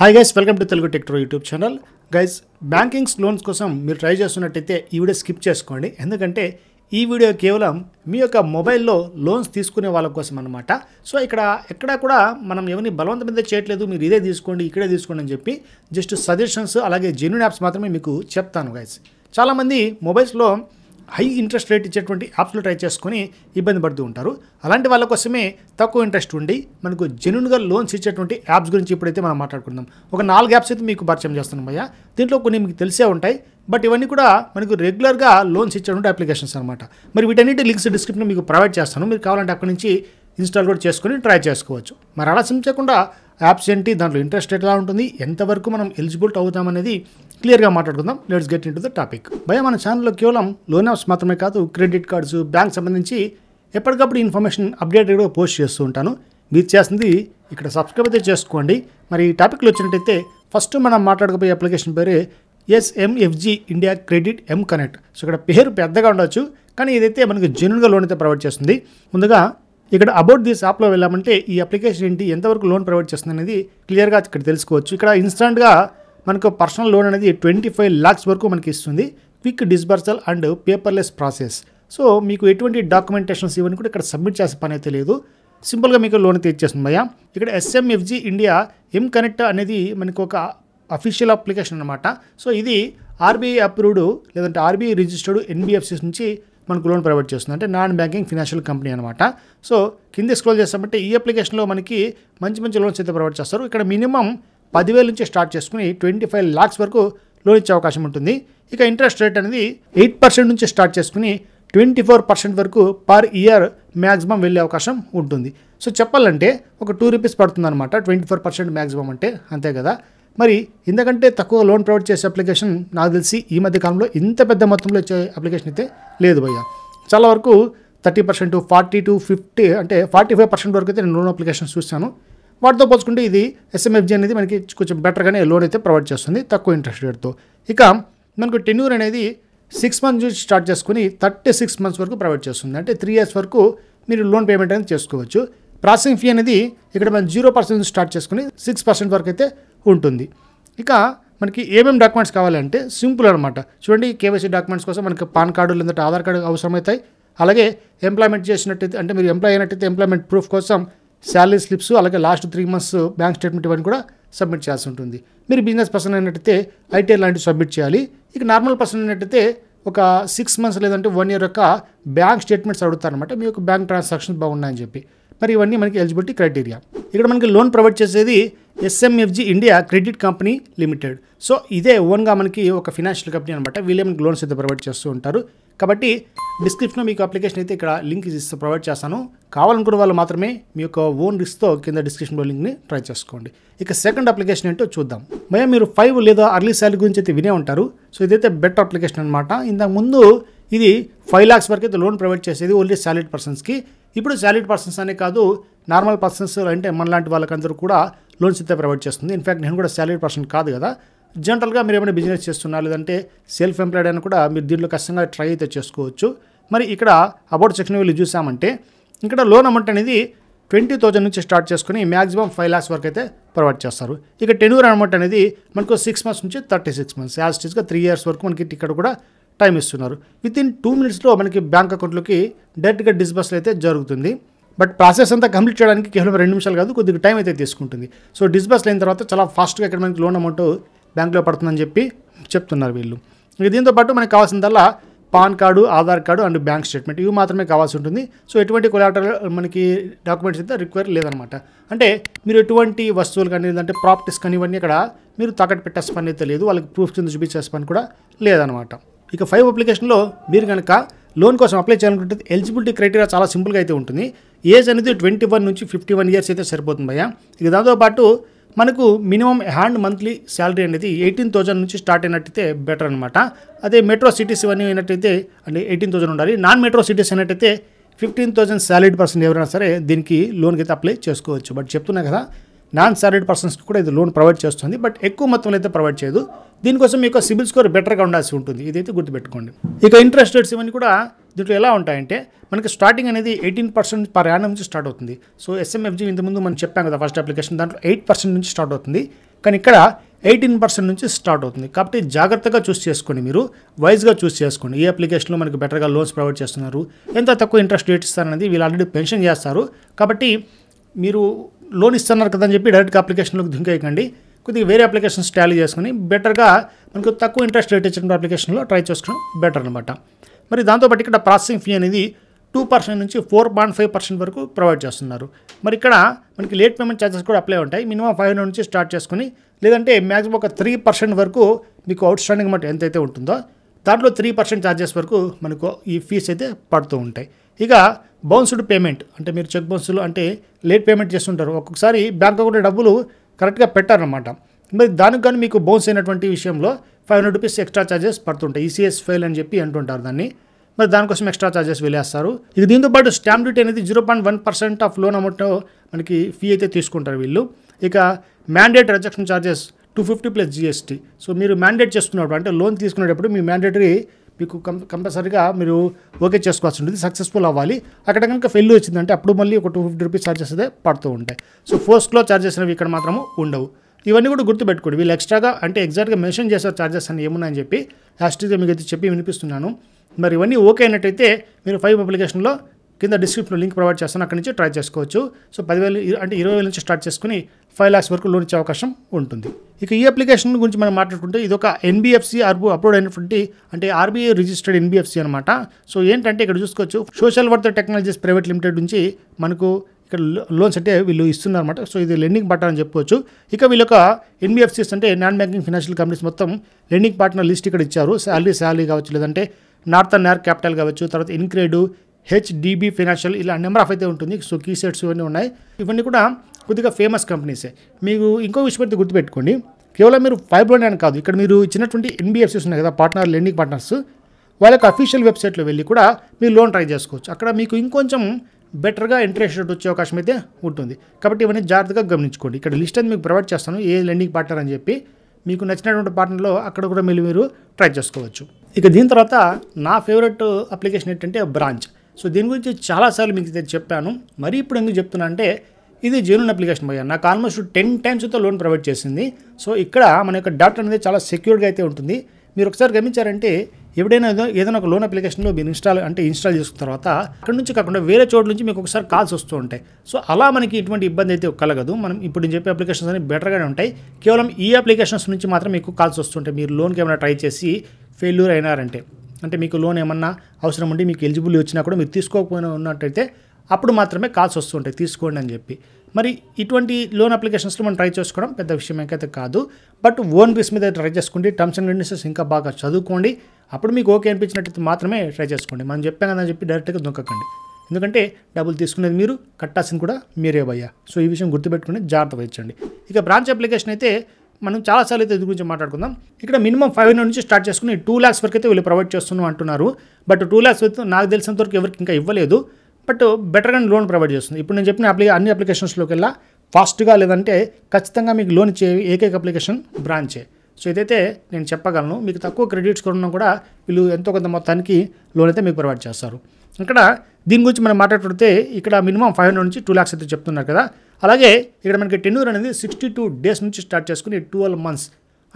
hi guys welcome to Telugu టెక్ట్రో YouTube channel guys bankings loans కోసం మీరు ట్రై చేస్తున్నట్టయితే ఈ వీడియో స్కిప్ చేసుకోండి ఎందుకంటే ఈ వీడియో కేవలం మీ యొక్క మొబైల్లో లోన్స్ తీసుకునే వాళ్ళ కోసం అనమాట సో ఇక్కడ ఎక్కడ కూడా మనం ఎవరిని బలవంతం మీద చేయట్లేదు మీరు ఇదే తీసుకోండి ఇక్కడే తీసుకోండి అని చెప్పి జస్ట్ సజెషన్స్ అలాగే జెన్యున్ యాప్స్ మాత్రమే మీకు చెప్తాను గైస్ చాలామంది మొబైల్స్లో హై ఇంట్రెస్ట్ రేట్ ఇచ్చేటువంటి యాప్స్లో ట్రై చేసుకొని ఇబ్బంది పడుతూ ఉంటారు అలాంటి వాళ్ళ కోసమే తక్కువ ఇంట్రెస్ట్ ఉండి మనకు జెన్యున్గా లోన్స్ ఇచ్చేటువంటి యాప్స్ గురించి ఇప్పుడైతే మనం మాట్లాడుకుందాం ఒక నాలుగు యాప్స్ అయితే మీకు పరిచయం చేస్తున్నాం అయ్యా దీంట్లో కొన్ని మీకు తెలిసే ఉంటాయి బట్ ఇవన్నీ కూడా మనకు రెగ్యులర్గా లోన్స్ ఇచ్చేటువంటి అప్లికేషన్స్ అనమాట మరి వీటన్నిటి లింక్స్ డిస్క్రిప్షన్ మీకు ప్రొవైడ్ చేస్తాను మీరు కావాలంటే అక్కడి నుంచి ఇన్స్టాల్ కూడా చేసుకొని ట్రై చేసుకోవచ్చు మరి అలా చేయకుండా యాప్స్ ఏంటి దాంట్లో ఇంట్రెస్ట్ ఎలా ఉంటుంది ఎంతవరకు మనం ఎలిజిబుల్ అవుతామనేది క్లియర్గా మాట్లాడుకుందాం let's get into the topic భయ మన ఛానల్లో కేవలం లోన్ యాప్స్ మాత్రమే కాదు క్రెడిట్ కార్డ్స్ బ్యాంక్ సంబంధించి ఎప్పటికప్పుడు ఇన్ఫర్మేషన్ అప్డేటెడ్ పోస్ట్ చేస్తూ ఉంటాను మీరు చేసింది ఇక్కడ సబ్స్క్రైబ్ అయితే చేసుకోండి మరి ఈ టాపిక్లో వచ్చినట్టయితే ఫస్ట్ మనం మాట్లాడకపోయే అప్లికేషన్ పేరే SMFG India credit M connect so ఇక్కడ పేరు పెద్దగా ఉండొచ్చు కానీ ఇదైతే మనకి జెన్యున్గా లోన్ అయితే ప్రొవైడ్ చేస్తుంది ముందుగా ఇక్కడ అబౌట్ దిస్ యాప్లో వెళ్ళామంటే ఈ అప్లికేషన్ ఏంటి ఎంతవరకు లోన్ ప్రొవైడ్ చేస్తుంది అనేది క్లియర్గా ఇక్కడ తెలుసుకోవచ్చు ఇక్కడ ఇన్స్టాంట్గా మనకు పర్సనల్ లోన్ అనేది ట్వంటీ ఫైవ్ ల్యాక్స్ వరకు మనకి ఇస్తుంది quick disbursal and paperless process so మీకు ఎటువంటి డాక్యుమెంటేషన్స్ ఇవన్నీ కూడా ఇక్కడ సబ్మిట్ చేసే పని అయితే లేదు సింపుల్గా మీకు లోన్ అయితే ఇచ్చేస్తుంది భయ్యా ఇక్కడ ఎస్ఎంఎఫ్జి ఇండియా ఎం కనెక్ట్ అనేది మనకు ఒక అఫీషియల్ అప్లికేషన్ అనమాట సో ఇది ఆర్బీఐ అప్రూవ్డ్ లేదంటే ఆర్బీఐ రిజిస్టర్డ్ ఎన్బిఎఫ్సిస్ నుంచి మనకు లోన్ ప్రొవైడ్ చేస్తుంది అంటే నాన్ బ్యాంకింగ్ ఫినాన్షియల్ కంపెనీ అనమాట సో కింద స్క్రోల్ చేస్తామంటే ఈ అప్లికేషన్లో మనకి మంచి మంచి లోన్స్ అయితే ప్రొవైడ్ చేస్తారు ఇక్కడ మినిమం పదివేల నుంచి స్టార్ట్ చేసుకుని ట్వంటీ ఫైవ్ లాక్స్ వరకు లోన్ ఇచ్చే అవకాశం ఉంటుంది ఇక ఇంట్రెస్ట్ రేట్ అనేది ఎయిట్ పర్సెంట్ నుంచి స్టార్ట్ చేసుకుని ట్వంటీ ఫోర్ పర్సెంట్ వరకు పర్ ఇయర్ మ్యాక్సిమం వెళ్ళే అవకాశం ఉంటుంది సో చెప్పాలంటే ఒక టూ రూపీస్ పడుతుంది అనమాట ట్వంటీ ఫోర్ పర్సెంట్ మ్యాక్సిమం అంటే అంతే కదా మరి ఇంతకంటే తక్కువ లోన్ ప్రొవైడ్ చేసే అప్లికేషన్ నాకు తెలిసి ఈ మధ్య కాలంలో ఇంత పెద్ద మొత్తంలో ఇచ్చే అప్లికేషన్ అయితే లేదు భయ్య చాలా వరకు thirty percent forty to fifty అంటే ఫార్టీ ఫైవ్ పర్సెంట్ వరకు అయితే నేను లోన్ అప్లికేషన్స్ చూశాను వాటితో పోల్చుకుంటే ఇది ఎస్ఎంఎఫ్జి అనేది మనకి కొంచెం బెటర్గానే లోన్ అయితే ప్రొవైడ్ చేస్తుంది తక్కువ ఇంట్రెస్ట్ రేట్తో ఇక మనకు టెన్యూర్ అనేది సిక్స్ మంత్స్ నుంచి స్టార్ట్ చేసుకుని థర్టీ సిక్స్ మంత్స్ వరకు ప్రొవైడ్ చేస్తుంది అంటే త్రీ ఇయర్స్ వరకు మీరు లోన్ పేమెంట్ అనేది చేసుకోవచ్చు ప్రాసెసింగ్ ఫీ అనేది ఇక్కడ మనం జీరో పర్సెంట్ నుంచి స్టార్ట్ చేసుకుని సిక్స్ పర్సెంట్ వరకు అయితే ఉంటుంది ఇక మనకి ఏమేమి డాక్యుమెంట్స్ కావాలంటే సింపుల్ అనమాట చూడండి కేవైసీ డాక్యుమెంట్స్ కోసం మనకి పాన్ కార్డు లేదంటే ఆధార్ కార్డు అవసరమవుతాయి అలాగే ఎంప్లాయ్మెంట్ చేసినట్టయితే అంటే మీరు ఎంప్లాయ్ అయినట్టయితే ఎంప్లాయ్మెంట్ ప్రూఫ్ కోసం శాలరీ స్లిప్స్ అలాగే last three months bank statement ఇవన్నీ కూడా సబ్మిట్ చేయాల్సి ఉంటుంది మీరు బిజినెస్ పర్సన్ అయినట్టయితే ఐటీఐ లాంటివి సబ్మిట్ చేయాలి ఇక నార్మల్ పర్సన్ అయినట్టయితే ఒక సిక్స్ మంత్స్ లేదంటే వన్ ఇయర్ యొక్క బ్యాంక్ స్టేట్మెంట్స్ అడుగుతారనమాట మీ యొక్క బ్యాంక్ ట్రాన్సాక్షన్స్ బాగున్నాయని చెప్పి మరి ఇవన్నీ మనకి ఎలిజిబిలిటీ క్రైటీరియా ఇక్కడ మనకి లోన్ ప్రొవైడ్ చేసేది SMFG India credit company limited so ఇదే ఓన్గా మనకి ఒక ఫినాన్షియల్ కంపెనీ అనమాట వీళ్ళే మనకి లోన్స్ అయితే ప్రొవైడ్ చేస్తూ ఉంటారు కాబట్టి డిస్క్రిప్షన్లో మీకు అప్లికేషన్ అయితే ఇక్కడ లింక్ ఇస్తే ప్రొవైడ్ చేస్తాను కావాలనుకున్న వాళ్ళు మాత్రమే మీ యొక్క ఓన్ రిస్క్తో కింద డిస్క్రిప్షన్లో లింక్ని ట్రై చేసుకోండి ఇక సెకండ్ అప్లికేషన్ ఏంటో చూద్దాం మయ మీరు ఫైవ్ లేదా అర్లీ శాలరీ గురించి అయితే వినే ఉంటారు సో ఇదైతే బెటర్ అప్లికేషన్ అనమాట ఇంతకు ముందు ఇది ఫైవ్ ల్యాక్స్ వరకు అయితే లోన్ ప్రొవైడ్ చేసేది ఓన్లీ శాలరీడ్ పర్సన్స్కి ఇప్పుడు శాలరీడ్ పర్సన్స్ అనే కాదు నార్మల్ పర్సన్స్ అంటే మనలాంటి వాళ్ళకందరూ కూడా లోన్స్ అయితే ప్రొవైడ్ చేస్తుంది ఇన్ఫ్యాక్ట్ నేను కూడా శాలరీడ్ పర్సన్ కాదు కదా జనరల్గా మీరు ఏమైనా బిజినెస్ చేస్తున్నా లేదంటే సెల్ఫ్ ఎంప్లాయిడ్ అని కూడా మీరు దీంట్లో కష్టంగా ట్రై అయితే చేసుకోవచ్చు మరి ఇక్కడ అబౌట్ సెక్షన్ వీళ్ళు చూసామంటే ఇక్కడ లోన్ అమౌంట్ అనేది ట్వంటీ థౌజండ్ నుంచి స్టార్ట్ చేసుకుని మ్యాక్సిమం ఫైవ్ ల్యాక్స్ వరకు అయితే ప్రొవైడ్ చేస్తారు ఇక టెన్యూర్ అమౌంట్ అనేది మనకు సిక్స్ మంత్స్ నుంచి థర్టీ సిక్స్ మంత్స్ యాజ్ టీస్గా త్రీ ఇయర్స్ వరకు మనకి ఇక్కడ కూడా టైం ఇస్తున్నారు విత్ ఇన్ టూ మినిట్స్లో మనకి బ్యాంక్ అకౌంట్లోకి డైరెక్ట్గా డిస్బర్స్ అయితే జరుగుతుంది బట్ ప్రాసెస్ అంతా కంప్లీట్ చేయడానికి కేవలం రెండు నిమిషాలు కాదు కొద్దిగా టైం అయితే తీసుకుంటుంది సో డిస్బర్స్ అయిన తర్వాత చాలా ఫాస్ట్గా ఇక్కడ మనకి లోన్ అమౌంట్ బ్యాంకులో పడుతుందని చెప్పి చెప్తున్నారు వీళ్ళు ఇక దీంతోపాటు మనకు కావాల్సిందల్లా PAN card Aadhaar card and bank statement ఇవి మాత్రమే కావాల్సి ఉంటుంది సో ఎటువంటి కొలాటర్ మనకి డాక్యుమెంట్స్ అయితే రిక్వైర్ లేదనమాట అంటే మీరు ఎటువంటి వస్తువులు కానీ లేదంటే ప్రాపర్టీస్ కానీ ఇవన్నీ ఇక్కడ మీరు తాకట్టు పెట్టే పని అయితే లేదు వాళ్ళకి ప్రూఫ్ కింద చూపించేసే పని కూడా లేదనమాట ఇక ఫైవ్ అప్లికేషన్లో మీరు కనుక లోన్ కోసం అప్లై చేయాలనుకుంటే ఎలిజిబిలిటీ క్రైటీరియా చాలా సింపుల్గా అయితే ఉంటుంది ఏజ్ అనేది ట్వంటీ వన్ నుంచి ఫిఫ్టీ వన్ ఇయర్స్ అయితే సరిపోతుంది భయ్యా ఇక దాంతోపాటు మనకు మినిమం హ్యాండ్ మంత్లీ శాలరీ అనేది ఎయిటీన్ థౌజండ్ నుంచి స్టార్ట్ అయినట్టయితే బెటర్ అనమాట అదే మెట్రో సిటీస్ ఇవన్నీ అయినట్టయితే అంటే ఎయిటీన్ థౌజండ్ ఉండాలి నాన్ మెట్రో సిటీస్ అయినట్టయితే ఫిఫ్టీన్ థౌజండ్ శాలరీడ్ పర్సన్ ఎవరైనా సరే దీనికి లోన్కి అయితే అప్లై చేసుకోవచ్చు బట్ చెప్తున్నా కదా నాన్ శాలరీడ్ పర్సన్స్కి కూడా ఇది లోన్ ప్రొవైడ్ చేస్తుంది బట్ ఎక్కువ మొత్తంలో అయితే ప్రొవైడ్ చేయదు దీనికోసం మీకు సిబిల్ స్కోర్ బెటర్గా ఉండాల్సి ఉంటుంది ఇదైతే గుర్తుపెట్టుకోండి ఇక ఇంట్రెస్ట్ రేట్స్ ఇవన్నీ కూడా దీంట్లో ఎలా ఉంటాయంటే మనకి స్టార్టింగ్ అనేది ఎయిటీన్ పర్సెంట్ పర్ యాన్ నుంచి స్టార్ట్ అవుతుంది సో ఎస్ఎంఎఫ్జీ ఇంతకుముందు మనం చెప్పాం కదా ఫస్ట్ అప్లికేషన్ దాంట్లో ఎయిట్ పర్సెంట్ నుంచి స్టార్ట్ అవుతుంది కానీ ఇక్కడ ఎయిటీన్ పర్సెంట్ నుంచి స్టార్ట్ అవుతుంది కాబట్టి జాగ్రత్తగా చూస్ చేసుకోండి మీరు వైజ్గా చూస్ చేసుకోండి ఏ అప్లికేషన్లో మనకి బెటర్గా లోన్స్ ప్రొవైడ్ చేస్తున్నారు ఎంత తక్కువ ఇంట్రెస్ట్ రేట్ ఇస్తారనేది వీళ్ళు ఆల్రెడీ పెన్షన్ చేస్తారు కాబట్టి మీరు లోన్ ఇస్తున్నారు కదని చెప్పి డైరెక్ట్గా అప్లికేషన్లోకి అయ్యకండి కొద్దిగా వేరే అప్లికేషన్స్ ట్యాలీ చేసుకుని బెటర్గా మనకు తక్కువ ఇంట్రెస్ట్ రేట్ ఇచ్చిన అప్లికేషన్లో ట్రై చేసుకోవడం బెటర్ అనమాట మరి దాంతోపాటు ఇక్కడ ప్రాసెసింగ్ ఫీ అనేది టూ పర్సెంట్ నుంచి ఫోర్ పాయింట్ ఫైవ్ పర్సెంట్ వరకు ప్రొవైడ్ చేస్తున్నారు మరి ఇక్కడ మనకి లేట్ పేమెంట్ ఛార్జెస్ కూడా అప్లై ఉంటాయి మినిమం ఫైవ్ హండ్రెడ్ నుంచి స్టార్ట్ చేసుకుని లేదంటే మ్యాక్సిమం ఒక త్రీ పర్సెంట్ వరకు మీకు అవుట్ స్టాండింగ్ అమౌంట్ ఎంతైతే ఉంటుందో దాంట్లో త్రీ పర్సెంట్ ఛార్జెస్ వరకు మనకు ఈ ఫీస్ అయితే పడుతూ ఉంటాయి ఇక బౌన్స్డ్ పేమెంట్ అంటే మీరు చెక్ బౌన్స్లు అంటే లేట్ పేమెంట్ చేస్తుంటారు ఒక్కొక్కసారి బ్యాంక్ అకౌంట్లో డబ్బులు కరెక్ట్గా పెట్టారనమాట మరి దానికి కానీ మీకు బౌన్స్ అయినటువంటి విషయంలో five hundred rupees extra charges పడుతుంటాయి ఈసీఎస్ e ఫెయిల్ అని చెప్పి అంటుంటారు దాన్ని మరి దానికోసం ఎక్స్ట్రా ఛార్జెస్ వెళ్ళేస్తారు ఇది దీంతోపాటు స్టాంప్ డ్యూటీ అనేది zero point one percent of loan amount మనకి ఫీ అయితే తీసుకుంటారు వీళ్ళు ఇక mandate rejection charges two fifty plus GST so మీరు మ్యాండేట్ చేస్తున్నప్పుడు అంటే లోన్ తీసుకునేటప్పుడు మీ మ్యాండేటరీ మీకు కంపల్సరీగా మీరు ఓకే చేసుకోవాల్సి ఉంటుంది సక్సెస్ఫుల్ అవ్వాలి అక్కడ కనుక ఫెయిల్ వచ్చిందంటే అప్పుడు మళ్ళీ ఒక టూ ఫిఫ్టీ రూపీస్ ఛార్జెస్ అదే పడుతూ ఉంటాయి సో ఫోర్స్లో ఛార్జెస్ అనేవి ఇక్కడ మాత్రము ఉండవు ఇవన్నీ కూడా గుర్తుపెట్టుకోండి వీళ్ళు ఎక్స్ట్రాగా అంటే ఎగ్జాక్ట్గా మెన్షన్ చేశారు ఛార్జెస్ అని ఏమున్నాయని చెప్పి లాస్ట్గా మీకు అయితే చెప్పి వినిపిస్తున్నాను మరి ఇవన్నీ ఓకే అయినట్టయితే మీరు ఫైవ్ అప్లికేషన్లో కింద డిస్క్రిప్షన్లో లింక్ ప్రొవైడ్ చేస్తాను అక్కడి నుంచి ట్రై చేసుకోవచ్చు సో పదివేలు అంటే ఇరవై వేల నుంచి స్టార్ట్ చేసుకుని ఫైవ్ ల్యాక్స్ వరకు లోన్ ఇచ్చే అవకాశం ఉంటుంది ఇక ఈ అప్లికేషన్ గురించి మనం మాట్లాడుకుంటే ఇది ఒక ఎన్బిఎఫ్సి ఆర్బు అప్లోడ్ అయినటువంటి అంటే ఆర్బీఐ రిజిస్టర్డ్ ఎన్బిఎఫ్సి అనమాట సో ఏంటంటే ఇక్కడ చూసుకోవచ్చు social worth technologies private limited నుంచి మనకు ఇక్కడ లోన్స్ అంటే వీళ్ళు ఇస్తున్నారన్నమాట సో ఇది లెండింగ్ పార్ట్నర్ అని చెప్పుకోవచ్చు ఇక వీళ్ళొక యొక్క ఎన్బిఎఫ్సిస్ అంటే నాన్ బ్యాంకింగ్ ఫైనాన్షియల్ కంపెనీస్ మొత్తం లెండింగ్ పార్ట్నర్ లిస్ట్ ఇక్కడ ఇచ్చారు శాలరీ శాలరీ కావచ్చు లేదంటే నార్థన్ నార్ క్యాపిటల్ కావచ్చు తర్వాత ఇన్క్రేడు హెచ్డిబి ఫైనాన్షియల్ ఇలా నెంబర్ ఆఫ్ అయితే ఉంటుంది సో కీ సెట్స్ ఇవన్నీ ఉన్నాయి ఇవన్నీ కూడా కొద్దిగా ఫేమస్ కంపెనీసే మీకు ఇంకో విషయం అయితే గుర్తుపెట్టుకోండి కేవలం మీరు ఫైవ్ అని కాదు ఇక్కడ మీరు ఇచ్చినటువంటి ఎన్బిఎఫ్సిస్ ఉన్నాయి కదా పార్ట్నర్ లెండింగ్ పార్ట్నర్స్ వాళ్ళకి అఫీషియల్ వెబ్సైట్లో వెళ్ళి కూడా మీరు లోన్ ట్రై చేసుకోవచ్చు అక్కడ మీకు ఇంకొంచెం బెటర్గా ఇంట్రెస్ట్ రేట్ వచ్చే అవకాశం అయితే ఉంటుంది కాబట్టి ఇవన్నీ జాగ్రత్తగా గమనించుకోండి ఇక్కడ లిస్ట్ అయితే మీకు ప్రొవైడ్ చేస్తాను ఏ లెండింగ్ పార్ట్నర్ అని చెప్పి మీకు నచ్చినటువంటి పార్ట్నర్లో అక్కడ కూడా మీరు మీరు ట్రై చేసుకోవచ్చు ఇక దీని తర్వాత నా ఫేవరెట్ అప్లికేషన్ ఏంటంటే బ్రాంచ్ సో దీని గురించి చాలాసార్లు మీకు చెప్పాను మరి ఇప్పుడు ఎందుకు చెప్తున్నా అంటే ఇది జీరోన్ అప్లికేషన్ పోయా నాకు ఆల్మోస్ట్ టెన్ టైమ్స్ అయితే లోన్ ప్రొవైడ్ చేసింది సో ఇక్కడ మన యొక్క డాక్టర్ అనేది చాలా సెక్యూర్గా అయితే ఉంటుంది మీరు ఒకసారి గమనించారంటే ఎప్పుడైనా ఏదో ఏదైనా ఒక లోన్ అప్లికేషన్లో మీరు ఇన్స్టాల్ అంటే ఇన్స్టాల్ చేసుకున్న తర్వాత అక్కడ నుంచి కాకుండా వేరే చోటు నుంచి మీకు ఒకసారి కాల్స్ వస్తూ ఉంటాయి సో అలా మనకి ఇటువంటి ఇబ్బంది అయితే కలగదు మనం ఇప్పుడు నేను చెప్పే అప్లికేషన్స్ అన్నీ బెటర్గానే ఉంటాయి కేవలం ఈ అప్లికేషన్స్ నుంచి మాత్రం మీకు కాల్స్ వస్తుంటాయి మీరు లోన్కి ఏమైనా ట్రై చేసి ఫెయిల్యూర్ అయినారంటే అంటే మీకు లోన్ ఏమన్నా అవసరం ఉండి మీకు ఎలిజిబుల్ వచ్చినా కూడా మీరు తీసుకోకపోయినా ఉన్నట్టయితే అప్పుడు మాత్రమే కాల్స్ వస్తుంటాయి తీసుకోండి అని చెప్పి మరి ఇటువంటి లోన్ అప్లికేషన్స్లో మనం ట్రై చేసుకోవడం పెద్ద విషయం అయితే కాదు బట్ ఓన్ బేస్ మీద ట్రై చేసుకోండి టర్మ్స్ అండ్ కండిషన్స్ ఇంకా బాగా చదువుకోండి అప్పుడు మీకు ఓకే అనిపించినట్టు మాత్రమే ట్రై చేసుకోండి మనం చెప్పాం కదా చెప్పి డైరెక్ట్గా దొంగకండి ఎందుకంటే డబ్బులు తీసుకునేది మీరు కట్టాల్సింది కూడా మీరే భయ్యా సో ఈ విషయం గుర్తుపెట్టుకుని జాగ్రత్త వహించండి ఇక బ్రాంచ్ అప్లికేషన్ అయితే మనం చాలాసార్లు అయితే గురించి మాట్లాడుకుందాం ఇక్కడ మినిమం ఫైవ్ హండ్రెడ్ నుంచి స్టార్ట్ చేసుకుని టూ ల్యాక్స్ వరకు అయితే వీళ్ళు ప్రొవైడ్ చేస్తున్నాం అంటున్నారు బట్ టూ ల్యాక్స్ నాకు తెలిసినంత వరకు ఎవరికి ఇంకా ఇవ్వలేదు బట్ బెటర్గా లోన్ ప్రొవైడ్ చేస్తుంది ఇప్పుడు నేను చెప్పిన అప్లికే అన్ని అప్లికేషన్స్లోకి వెళ్ళా ఫాస్ట్గా లేదంటే ఖచ్చితంగా మీకు లోన్ ఇచ్చే ఏకైక అప్లికేషన్ బ్రాంచే సో ఇదైతే నేను చెప్పగలను మీకు తక్కువ క్రెడిట్ స్కోర్ ఉన్నా కూడా వీళ్ళు ఎంతో కొంత మొత్తానికి లోన్ అయితే మీకు ప్రొవైడ్ చేస్తారు ఇక్కడ దీని గురించి మనం మాట్లాడుతుంటే ఇక్కడ మినిమం ఫైవ్ హండ్రెడ్ నుంచి టూ ల్యాక్స్ అయితే చెప్తున్నారు కదా అలాగే ఇక్కడ మనకి టెన్యూర్ అనేది సిక్స్టీ టూ డేస్ నుంచి స్టార్ట్ చేసుకుని ట్వెల్వ్ మంత్స్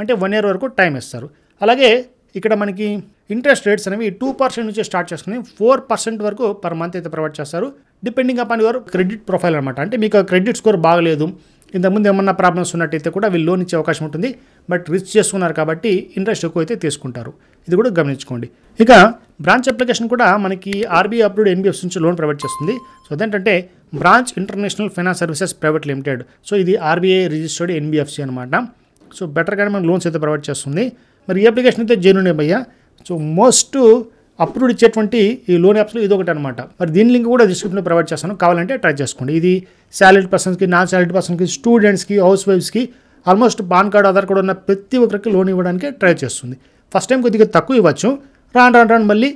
అంటే వన్ ఇయర్ వరకు టైం ఇస్తారు అలాగే ఇక్కడ మనకి ఇంట్రెస్ట్ రేట్స్ అనేవి టూ పర్సెంట్ నుంచి స్టార్ట్ చేసుకుని ఫోర్ పర్సెంట్ వరకు పర్ మంత్ అయితే ప్రొవైడ్ చేస్తారు depending upon your credit profile అనమాట అంటే మీకు క్రెడిట్ స్కోర్ బాగలేదు ఇంతకుముందు ఏమన్నా ప్రాబ్లమ్స్ ఉన్నట్టయితే కూడా వీళ్ళు లోన్ ఇచ్చే అవకాశం ఉంటుంది బట్ రిచ్ చేసుకున్నారు కాబట్టి ఇంట్రెస్ట్ ఎక్కువ అయితే తీసుకుంటారు ఇది కూడా గమనించుకోండి ఇక బ్రాంచ్ అప్లికేషన్ కూడా మనకి ఆర్బీఐ అప్రూవ్డ్ ఎన్బిఎఫ్ నుంచి లోన్ ప్రొవైడ్ చేస్తుంది సో అదేంటంటే branch international finance services private limited so ఇది ఆర్బీఐ రిజిస్టర్డ్ ఎన్బిఎఫ్సి అనమాట సో బెటర్గానే మనం లోన్స్ అయితే ప్రొవైడ్ చేస్తుంది మరి ఈ అప్లికేషన్ అయితే జెన్యున్ భయ్యా సో మోస్ట్ అప్రూవ్డ్ ఇచ్చేటువంటి ఈ లోన్ యాప్స్లో ఇది ఒకటి అనమాట మరి దీని లింక్ కూడా డిస్క్రిప్షన్లో ప్రొవైడ్ చేస్తాను కావాలంటే ట్రై చేసుకోండి ఇది శాలరీడ్ పర్సన్స్కి నాన్ శాలరీడ్ పర్సన్కి స్టూడెంట్స్కి హౌస్ వైఫ్స్కి almost PAN card Aadhaar card ఉన్న ప్రతి ఒక్కరికి లోన్ ఇవ్వడానికి ట్రై చేస్తుంది ఫస్ట్ టైం కొద్దిగా తక్కువ ఇవ్వచ్చు రాను రాను రాను మళ్ళీ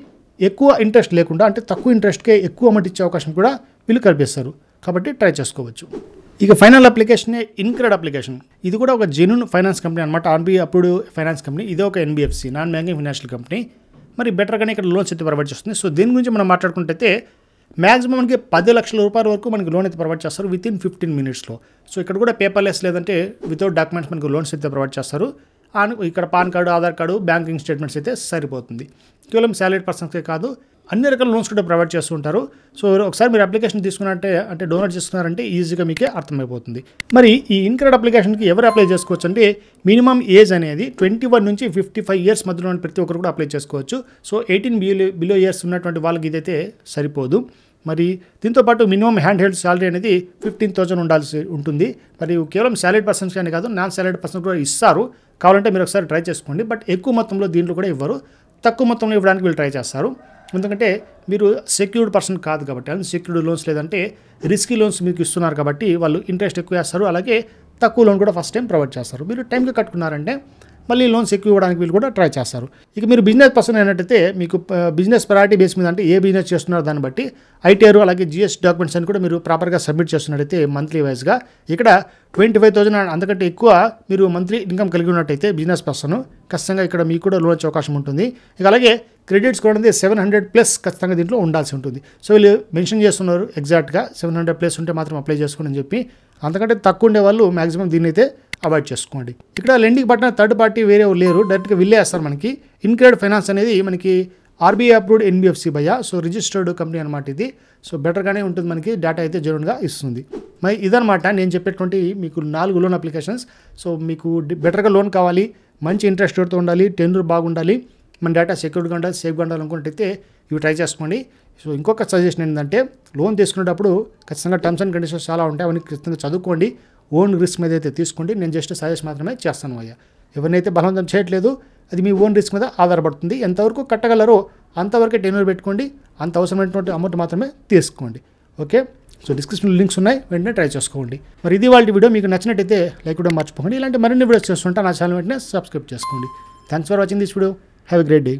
ఎక్కువ ఇంట్రెస్ట్ లేకుండా అంటే తక్కువ ఇంట్రెస్ట్కే ఎక్కువ అమౌంట్ ఇచ్చే అవకాశం కూడా వీళ్ళు కల్పిస్తారు కాబట్టి ట్రై చేసుకోవచ్చు ఇక ఫైనల్ అప్లికేషనే ఇన్క్రెడ్ అప్లికేషన్ ఇది కూడా ఒక జెన్యున్ ఫైనాన్స్ కంపెనీ అనమాట ఆర్బీఐ అప్పుడు ఫైనాన్స్ కంపెనీ ఇది ఒక NBFC non banking financial company మరి బెటర్గానే ఇక్కడ లోన్స్ అయితే ప్రొవైడ్ చేస్తుంది సో దీని గురించి మనం మాట్లాడుకుంటే మ్యాక్సిమం మనకి పది లక్షల రూపాయల వరకు మనకి లోన్ అయితే ప్రొవైడ్ చేస్తారు విత్ ఇన్ ఫిఫ్టీన్ మినిట్స్లో సో ఇక్కడ కూడా పేపర్లెస్ లేదంటే వితౌట్ డాక్యుమెంట్స్ మనకు లోన్స్ అయితే ప్రొవైడ్ చేస్తారు ఇక్కడ PAN card Aadhaar card banking statements అయితే సరిపోతుంది కేవలం శాలరీ పర్సన్స్కే కాదు అన్ని రకాల లోన్స్ కూడా ప్రొవైడ్ చేస్తుంటారు సో ఒకసారి మీరు అప్లికేషన్ తీసుకున్నట్టే అంటే డోనర్ చేసుకున్నారంటే ఈజీగా మీకే అర్థమైపోతుంది మరి ఈ ఇన్క్రెడ్ అప్లికేషన్కి ఎవరు అప్లై చేసుకోవచ్చు అంటే మినిమం ఏజ్ అనేది ట్వంటీ వన్ నుంచి ఫిఫ్టీ ఫైవ్ ఇయర్స్ మధ్యలో ప్రతి ఒక్కరు కూడా అప్లై చేసుకోవచ్చు so eighteen below below years ఉన్నటువంటి వాళ్ళకి ఇదైతే సరిపోదు మరి దీంతోపాటు మినిమం హ్యాండ్ హెల్డ్ శాలరీ అనేది ఫిఫ్టీన్ థౌసండ్ ఉండాల్సి ఉంటుంది మరి కేవలం శాలరీడ్ పర్సన్స్ కానీ కాదు నాన్ శాలరీడ్ పర్సన్ కూడా ఇస్తారు కావాలంటే మీరు ఒకసారి ట్రై చేసుకోండి బట్ ఎక్కువ మొత్తంలో దీంట్లో కూడా ఇవ్వరు తక్కువ మొత్తంలో ఇవ్వడానికి వీళ్ళు ట్రై చేస్తారు ఎందుకంటే మీరు సెక్యూర్డ్ పర్సన్ కాదు కాబట్టి సెక్యూర్డ్ లోన్స్ లేదంటే రిస్కీ లోన్స్ మీకు ఇస్తున్నారు కాబట్టి వాళ్ళు ఇంట్రెస్ట్ ఎక్కువ వేస్తారు అలాగే తక్కువ లోన్ కూడా ఫస్ట్ టైం ప్రొవైడ్ చేస్తారు మీరు టైంకి కట్టుకున్నారంటే మళ్ళీ లోన్స్ ఎక్కువ ఇవ్వడానికి వీళ్ళు కూడా ట్రై చేస్తారు ఇక మీరు బిజినెస్ పర్సన్ అయినట్టయితే మీకు బిజినెస్ ప్రయారిటీ బేస్ మీద అంటే ఏ బిజినెస్ చేస్తున్నారో దాన్ని బట్టి ఐటీఆర్ అలాగే జిఎస్టీ డాక్యుమెంట్స్ అని కూడా మీరు ప్రాపర్గా సబ్మిట్ చేస్తున్నట్టయితే మంత్లీ వైజ్గా ఇక్కడ ట్వంటీ ఫైవ్ థౌసండ్ అంతకంటే ఎక్కువ మీరు మంత్లీ ఇన్కమ్ కలిగి ఉన్నట్టయితే బిజినెస్ పర్సన్ ఖచ్చితంగా ఇక్కడ మీకు కూడా లోన్ అవకాశం ఉంటుంది ఇక అలాగే క్రెడిట్స్ కూడా అనేది సెవెన్ హండ్రెడ్ ప్లస్ ఖచ్చితంగా దీంట్లో ఉండాల్సి ఉంటుంది సో వీళ్ళు మెన్షన్ చేస్తున్నారు ఎగ్జాక్ట్గా సెవెన్ హండ్రెడ్ ప్లస్ ఉంటే మాత్రం అప్లై చేసుకోండి అని చెప్పి అంతకంటే తక్కువ ఉండే వాళ్ళు మ్యాక్సిమం దీన్ని అయితే అవాయిడ్ చేసుకోండి ఇక్కడ లెండింగ్ పట్టిన థర్డ్ పార్టీ వేరే లేరు డైరెక్ట్గా వీళ్ళే వేస్తారు మనకి ఇన్క్రెడ్ ఫైనాన్స్ అనేది మనకి ఆర్బీఐ అప్రూవ్డ్ ఎన్బిఎఫ్సి భయ సో రిజిస్టర్డ్ కంపెనీ అనమాట ఇది సో బెటర్గానే ఉంటుంది మనకి డేటా అయితే జెన్యున్గా ఇస్తుంది మరి ఇదనమాట నేను చెప్పేటువంటి మీకు నాలుగు లోన్ అప్లికేషన్స్ సో మీకు బెటర్గా లోన్ కావాలి మంచి ఇంట్రెస్ట్ రేట్తో ఉండాలి టెన్యూర్ బాగుండాలి మన డేటా సెక్యూర్గా ఉండాలి సేఫ్గా ఉండాలనుకున్నట్టయితే ఇవి ట్రై చేసుకోండి సో ఇంకొక సజెషన్ ఏంటంటే లోన్ తీసుకునేటప్పుడు ఖచ్చితంగా టర్మ్స్ అండ్ కండిషన్స్ చాలా ఉంటాయి అవన్నీ ఖచ్చితంగా చదువుకోండి ఓన్ రిస్క్ మీద అయితే తీసుకోండి నేను జస్ట్ సజెస్ట్ మాత్రమే చేస్తాను అయ్యా ఎవరినైతే బలవంతం చేయట్లేదు అది మీ ఓన్ రిస్క్ మీద ఆధారపడుతుంది ఎంతవరకు కట్టగలరో అంతవరకే టెన్యూర్ పెట్టుకోండి అంత అవసరమైనటువంటి అమౌంట్ మాత్రమే తీసుకోండి ఓకే సో డిస్క్రిప్షన్ లింక్స్ ఉన్నాయి వెంటనే ట్రై చేసుకోండి మరి ఇది వాళ్ళ వీడియో మీకు నచ్చినట్టయితే లైక్ కూడా మర్చిపోకండి ఇలాంటి మరిన్ని వీడియోస్ చేస్తుంటే నా ఛానల్ వెంటనే సబ్స్క్రైబ్ చేసుకోండి thanks for watching this video have a great day